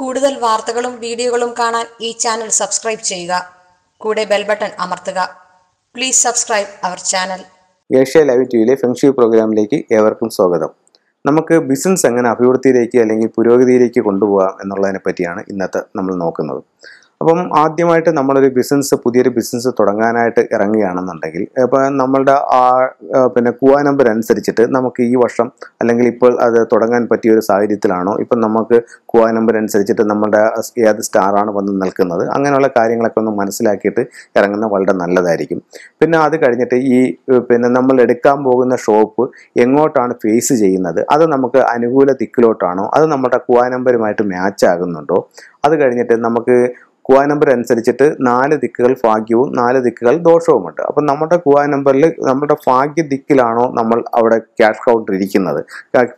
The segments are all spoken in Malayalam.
കൂടുതൽ വാർത്തകളും വീഡിയോകളും കാണാൻ ഈ ചാനൽ സബ്സ്ക്രൈബ് ചെയ്യുക കൂടെ ബെൽ ബട്ടൺ അമർത്തുക please subscribe our channel Asia live T വിയിലെ ഫെങ്ഷി പ്രോഗ്രാമിലേക്ക് ഏവർക്കും സ്വാഗതം നമുക്ക് ബിസിനസ് എങ്ങനെ അഭിവൃദ്ധിയിലേക്ക് അല്ലെങ്കിൽ പുരോഗതിയിലേക്ക് കൊണ്ടുപോകാം എന്നുള്ളതിനെ പറ്റിയാണ് ഇന്നത്തെ നമ്മൾ നോക്കുന്നത് അപ്പം ആദ്യമായിട്ട് നമ്മളൊരു ബിസിനസ് പുതിയൊരു ബിസിനസ് തുടങ്ങാനായിട്ട് ഇറങ്ങുകയാണെന്നുണ്ടെങ്കിൽ ഇപ്പം നമ്മളുടെ ആ പിന്നെ കുവാ നമ്പർ അനുസരിച്ചിട്ട് നമുക്ക് ഈ വർഷം അല്ലെങ്കിൽ ഇപ്പോൾ അത് തുടങ്ങാൻ പറ്റിയ ഒരു സാഹചര്യത്തിലാണോ ഇപ്പം നമുക്ക് കുവാ നമ്പർ അനുസരിച്ചിട്ട് നമ്മുടെ ഏത് സ്റ്റാറാണ് വന്ന് നിൽക്കുന്നത് അങ്ങനെയുള്ള കാര്യങ്ങളൊക്കെ ഒന്ന് മനസ്സിലാക്കിയിട്ട് ഇറങ്ങുന്നത് വളരെ നല്ലതായിരിക്കും പിന്നെ അത് കഴിഞ്ഞിട്ട് ഈ പിന്നെ നമ്മൾ എടുക്കാൻ പോകുന്ന ഷോപ്പ് എങ്ങോട്ടാണ് ഫേസ് ചെയ്യുന്നത് അത് നമുക്ക് അനുകൂല ദിക്കിലോട്ടാണോ അത് നമ്മുടെ കുവാ നമ്പരുമായിട്ട് മാച്ച് ആകുന്നുണ്ടോ അത് കഴിഞ്ഞിട്ട് നമുക്ക് കുവാ നമ്പർ അനുസരിച്ചിട്ട് നാല് ദിക്കുകൾ ഭാഗ്യവും നാല് ദിക്കുകൾ ദോഷവുമുണ്ട് അപ്പം നമ്മുടെ കുവാ നമ്പറിൽ നമ്മുടെ ഭാഗ്യ ദിക്കിലാണോ നമ്മൾ അവിടെ ക്യാഷ് കൗണ്ടർ ഇരിക്കുന്നത്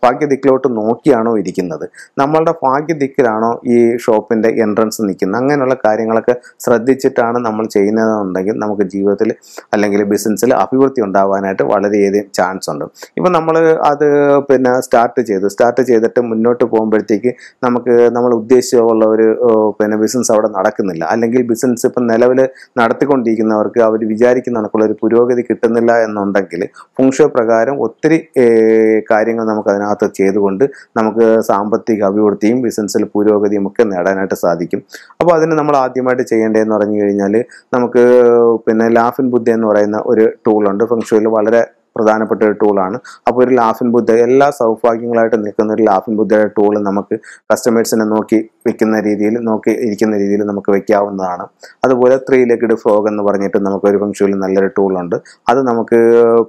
ഭാഗ്യ ദിക്കിലോട്ട് നോക്കിയാണോ ഇരിക്കുന്നത് നമ്മളുടെ ഭാഗ്യ ദിക്കിലാണോ ഈ ഷോപ്പിൻ്റെ എൻട്രൻസ് നിൽക്കുന്നത് അങ്ങനെയുള്ള കാര്യങ്ങളൊക്കെ ശ്രദ്ധിച്ചിട്ടാണ് നമ്മൾ ചെയ്യുന്നതെന്നുണ്ടെങ്കിൽ നമുക്ക് ജീവിതത്തിൽ അല്ലെങ്കിൽ ബിസിനസ്സിൽ അഭിവൃദ്ധി ഉണ്ടാവാനായിട്ട് വളരെയധികം ചാൻസ് ഉണ്ട് ഇപ്പം നമ്മൾ അത് പിന്നെ സ്റ്റാർട്ട് ചെയ്തു സ്റ്റാർട്ട് ചെയ്തിട്ട് മുന്നോട്ട് പോകുമ്പോഴത്തേക്ക് നമുക്ക് നമ്മൾ ഉദ്ദേശിച്ചുള്ള ഒരു പിന്നെ ബിസിനസ് അവിടെ നടക്കും നടക്കുന്നില്ല അല്ലെങ്കിൽ ബിസിനസ് ഇപ്പം നിലവിൽ നടത്തിക്കൊണ്ടിരിക്കുന്നവർക്ക് അവർ വിചാരിക്കുന്ന കണക്കുള്ള ഒരു പുരോഗതി കിട്ടുന്നില്ല എന്നുണ്ടെങ്കിൽ ഫുങ്ഷോ പ്രകാരം ഒത്തിരി കാര്യങ്ങൾ നമുക്ക് അതിനകത്ത് ചെയ്തുകൊണ്ട് നമുക്ക് സാമ്പത്തിക അഭിവൃദ്ധിയും ബിസിനസ്സിൽ പുരോഗതിയും ഒക്കെ നേടാനായിട്ട് സാധിക്കും അപ്പോൾ അതിന് നമ്മൾ ആദ്യമായിട്ട് ചെയ്യേണ്ടതെന്ന് പറഞ്ഞു കഴിഞ്ഞാൽ നമുക്ക് പിന്നെ ലാഫിൻ ബുദ്ധി എന്ന് പറയുന്ന ഒരു ടൂളുണ്ട് ഫുങ്ഷോയിൽ വളരെ പ്രധാനപ്പെട്ട ഒരു ടൂളാണ് അപ്പോൾ ഒരു ലാഫിൻ ബുദ്ധ എല്ലാ സൗഭാഗ്യങ്ങളായിട്ട് നിൽക്കുന്ന ഒരു ലാഫിൻ ബുദ്ധയുടെ ടൂൾ നമുക്ക് കസ്റ്റമേഴ്സിനെ നോക്കി വെക്കുന്ന രീതിയിൽ നോക്കി ഇരിക്കുന്ന രീതിയിൽ നമുക്ക് വെക്കാവുന്നതാണ് അതുപോലെ ത്രീ ലെഗഡ് ഫോഗ് എന്ന് പറഞ്ഞിട്ട് നമുക്ക് ഒരു ഫംഗ്ഷനിൽ നല്ലൊരു ടൂളുണ്ട് അത് നമുക്ക്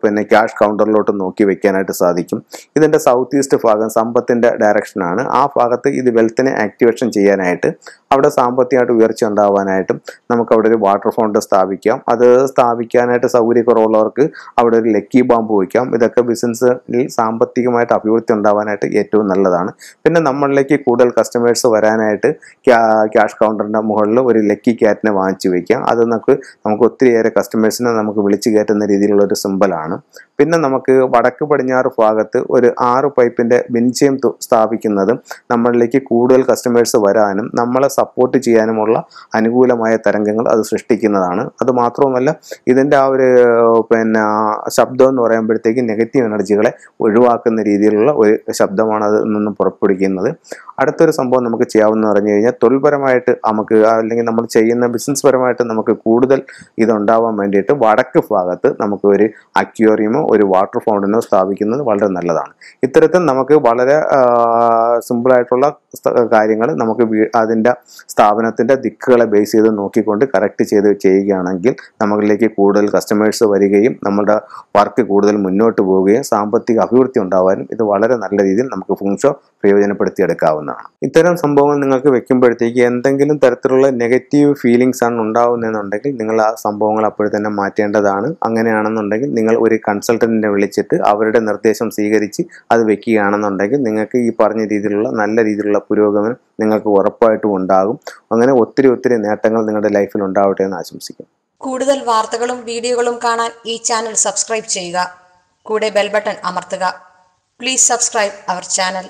പിന്നെ ക്യാഷ് കൗണ്ടറിലോട്ട് നോക്കി വെക്കാനായിട്ട് സാധിക്കും ഇതിൻ്റെ സൗത്ത് ഈസ്റ്റ് ഭാഗം സമ്പത്തിൻ്റെ ഡയറക്ഷനാണ് ആ ഭാഗത്ത് ഇത് വെൽത്തിനെ ആക്ടിവേഷൻ ചെയ്യാനായിട്ട് അവിടെ സാമ്പത്തികമായിട്ട് ഉയർച്ച ഉണ്ടാവാനായിട്ടും നമുക്ക് അവിടെ ഒരു വാട്ടർ ഫൗണ്ട് സ്ഥാപിക്കാം അത് സ്ഥാപിക്കാനായിട്ട് സൗകര്യക്കുറവുള്ളവർക്ക് അവിടെ ഒരു ലക്കി ബാമ്പ് വയ്ക്കാം ഇതൊക്കെ ബിസിനസ്സിൽ സാമ്പത്തികമായിട്ട് അഭിവൃദ്ധി ഉണ്ടാവാനായിട്ട് ഏറ്റവും നല്ലതാണ് പിന്നെ നമ്മളിലേക്ക് കൂടുതൽ കസ്റ്റമേഴ്സ് വരാനായിട്ട് ഓപ്ഷനായിട്ട് ക്യാഷ് കൗണ്ടറിൻ്റെ മുകളിൽ ഒരു ലക്കി ക്യാറ്റിനെ വാങ്ങിച്ചു വയ്ക്കാം അത് നമുക്ക് നമുക്ക് ഒത്തിരിയേറെ കസ്റ്റമേഴ്സിനെ നമുക്ക് വിളിച്ചു കയറ്റുന്ന രീതിയിലുള്ള ഒരു സിമ്പലാണ് പിന്നെ നമുക്ക് വടക്ക് പടിഞ്ഞാറ് ഭാഗത്ത് ഒരു ആറ് പൈപ്പിൻ്റെ ബെഞ്ചയം സ്ഥാപിക്കുന്നത് നമ്മളിലേക്ക് കൂടുതൽ കസ്റ്റമേഴ്സ് വരാനും നമ്മളെ സപ്പോർട്ട് ചെയ്യാനുമുള്ള അനുകൂലമായ തരംഗങ്ങൾ അത് സൃഷ്ടിക്കുന്നതാണ് അത് മാത്രവുമല്ല ഇതിൻ്റെ ആ ഒരു പിന്നെ ശബ്ദം എന്ന് പറയുമ്പോഴത്തേക്ക് നെഗറ്റീവ് എനർജികളെ ഒഴിവാക്കുന്ന രീതിയിലുള്ള ഒരു ശബ്ദമാണ് അത് നിന്നും പുറപ്പെടുവിക്കുന്നത് അടുത്തൊരു സംഭവം നമുക്ക് ചെയ്യാവുന്ന എന്ന് പറഞ്ഞു കഴിഞ്ഞാൽ തൊഴിൽപരമായിട്ട് നമുക്ക് അല്ലെങ്കിൽ നമ്മൾ ചെയ്യുന്ന ബിസിനസ് പരമായിട്ട് നമുക്ക് കൂടുതൽ ഇതുണ്ടാവാൻ വേണ്ടിയിട്ട് വടക്ക് ഭാഗത്ത് നമുക്ക് ഒരു അക്യോറിയമോ ഒരു വാട്ടർ ഫൗണ്ടനോ സ്ഥാപിക്കുന്നത് വളരെ നല്ലതാണ് ഇത്തരത്തിൽ നമുക്ക് വളരെ സിമ്പിളായിട്ടുള്ള കാര്യങ്ങൾ നമുക്ക് അതിൻ്റെ സ്ഥാപനത്തിൻ്റെ ദിക്കുകളെ ബേസ് ചെയ്ത് നോക്കിക്കൊണ്ട് കറക്റ്റ് ചെയ്ത് ചെയ്യുകയാണെങ്കിൽ നമ്മളിലേക്ക് കൂടുതൽ കസ്റ്റമേഴ്സ് വരികയും നമ്മുടെ വർക്ക് കൂടുതൽ മുന്നോട്ട് പോവുകയും സാമ്പത്തിക അഭിവൃദ്ധി ഉണ്ടാവാനും ഇത് വളരെ നല്ല രീതിയിൽ നമുക്ക് ഫുങ്ഷോ പ്രയോജനപ്പെടുത്തിയെടുക്കാവുന്നതാണ് ഇത്തരം സംഭവങ്ങൾ നിങ്ങൾക്ക് വെക്കുമ്പോഴത്തേക്ക് എന്തെങ്കിലും തരത്തിലുള്ള നെഗറ്റീവ് ഫീലിങ്സ് ആണ് ഉണ്ടാവുന്നതെന്നുണ്ടെങ്കിൽ നിങ്ങൾ ആ സംഭവങ്ങൾ അപ്പോൾ തന്നെ മാറ്റേണ്ടതാണ് അങ്ങനെയാണെന്നുണ്ടെങ്കിൽ നിങ്ങൾ ഒരു കൺസൾട്ടൻറ്റിനെ വിളിച്ചിട്ട് അവരുടെ നിർദ്ദേശം സ്വീകരിച്ച് അത് വെക്കുകയാണെന്നുണ്ടെങ്കിൽ നിങ്ങൾക്ക് ഈ പറഞ്ഞ രീതിയിലുള്ള നല്ല രീതിയിലുള്ള പുരോഗമനം നിങ്ങൾക്ക് ഉറപ്പായിട്ടും ഉണ്ടാകും അങ്ങനെ ഒത്തിരി ഒത്തിരി നേട്ടങ്ങൾ നിങ്ങളുടെ ലൈഫിൽ ഉണ്ടാവട്ടെ എന്ന് ആശംസിക്കുന്നു കൂടുതൽ വാർത്തകളും വീഡിയോകളും കാണാൻ ഈ ചാനൽ സബ്സ്ക്രൈബ് ചെയ്യുക കൂടെ ബെൽ ബട്ടൺ അമർത്തുക പ്ലീസ് സബ്സ്ക്രൈബ് അവർ ചാനൽ